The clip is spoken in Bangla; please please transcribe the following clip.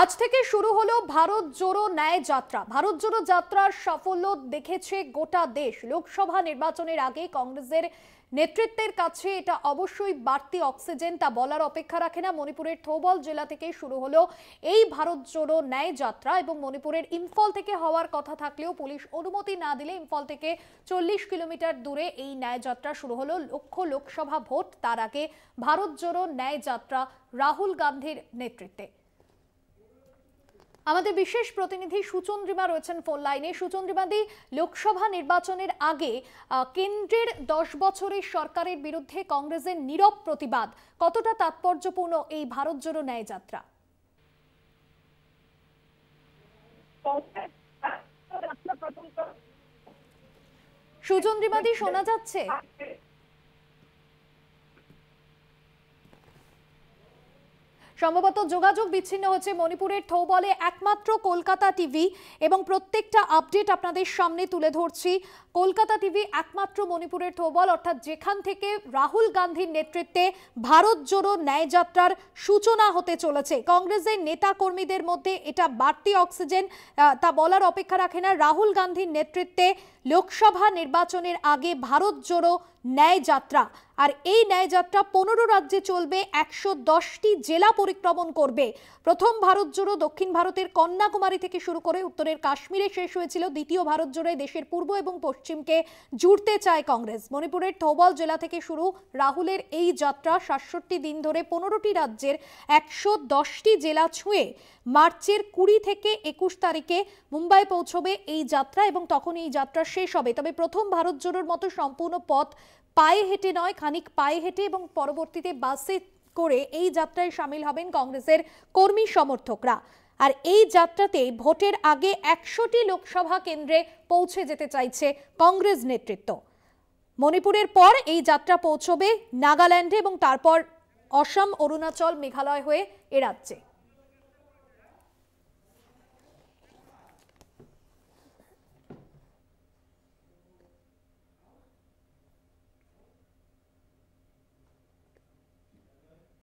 আজ থেকে শুরু হলো ভারত জোড়ো ন্যায় যাত্রা ভারত জোড়ো যাত্রার সাফল্য দেখেছে গোটা দেশ লোকসভা নির্বাচনের আগে কংগ্রেসের নেতৃত্বের কাছে এটা অবশ্যই বাড়তি অক্সিজেন তা বলার অপেক্ষা রাখে না মণিপুরের থৌবল জেলা থেকে শুরু হলো এই ভারত জোড়ো ন্যায় যাত্রা এবং মণিপুরের ইম্ফল থেকে হওয়ার কথা থাকলেও পুলিশ অনুমতি না দিলে ইম্ফল থেকে চল্লিশ কিলোমিটার দূরে এই ন্যায় যাত্রা শুরু হলো লক্ষ লোকসভা ভোট তার আগে ভারত জোড়ো ন্যায় যাত্রা রাহুল গান্ধীর নেতৃত্বে আমাদের বিশেষ প্রতিনিধি সুচন্দ্রিমা রয়েছেন ফোন লাইনে সুচন্দ্রিমাদি লোকসভা নির্বাচনের আগে কেন্দ্রের দশ বছরের সরকারের বিরুদ্ধে কংগ্রেসের নীরব প্রতিবাদ কতটা তাৎপর্যপূর্ণ এই ভারত জোড়ো ন্যায় যাত্রা সুজন্দ্রিমাদি শোনা যাচ্ছে সম্ভবত যোগাযোগ বিচ্ছিন্ন হচ্ছে মণিপুরের থৌবলে একমাত্র কলকাতা টিভি এবং প্রত্যেকটা আপডেট আপনাদের সামনে তুলে ধরছি কলকাতা টিভি একমাত্র মণিপুরের থৌবল অর্থাৎ যেখান থেকে রাহুল গান্ধীর নেতৃত্বে ভারত জোড়ো ন্যায়যাত্রার সূচনা হতে চলেছে কংগ্রেসের নেতা কর্মীদের মধ্যে এটা বাড়তি অক্সিজেন তা বলার অপেক্ষা রাখে না রাহুল গান্ধীর নেতৃত্বে লোকসভা নির্বাচনের আগে ভারত জোড়ো ন্যায় যাত্রা আর এই ন্যায়যাত্রা পনেরো রাজ্যে চলবে একশো দশটি জেলা পরিক্রমণ করবে প্রথম ভারত জুড়ে দক্ষিণ ভারতের কন্যাকুমারী থেকে শুরু করে উত্তরের কাশ্মীরে শেষ হয়েছিল দ্বিতীয় ভারত জুড়ে দেশের পূর্ব এবং পশ্চিমকে জুড়তে চায় কংগ্রেস মণিপুরের থৌবল জেলা থেকে শুরু রাহুলের এই যাত্রা সাতষট্টি দিন ধরে পনেরোটি রাজ্যের একশো দশটি জেলা ছুঁয়ে মার্চের কুড়ি থেকে একুশ তারিখে মুম্বাই পৌঁছবে এই যাত্রা এবং তখন এই যাত্রা শেষ হবে তবে প্রথম ভারত জুড়োর মতো সম্পূর্ণ পথ পায়ে হেঁটে নয় খানিক পায়ে হেঁটে এবং পরবর্তীতে বাসে করে এই যাত্রায় সামিল হবেন কংগ্রেসের কর্মী সমর্থকরা আর এই যাত্রাতে ভোটের আগে একশোটি লোকসভা কেন্দ্রে পৌঁছে যেতে চাইছে কংগ্রেস নেতৃত্ব মণিপুরের পর এই যাত্রা পৌঁছবে নাগাল্যান্ডে এবং তারপর অসম অরুণাচল মেঘালয় হয়ে এ রাজ্যে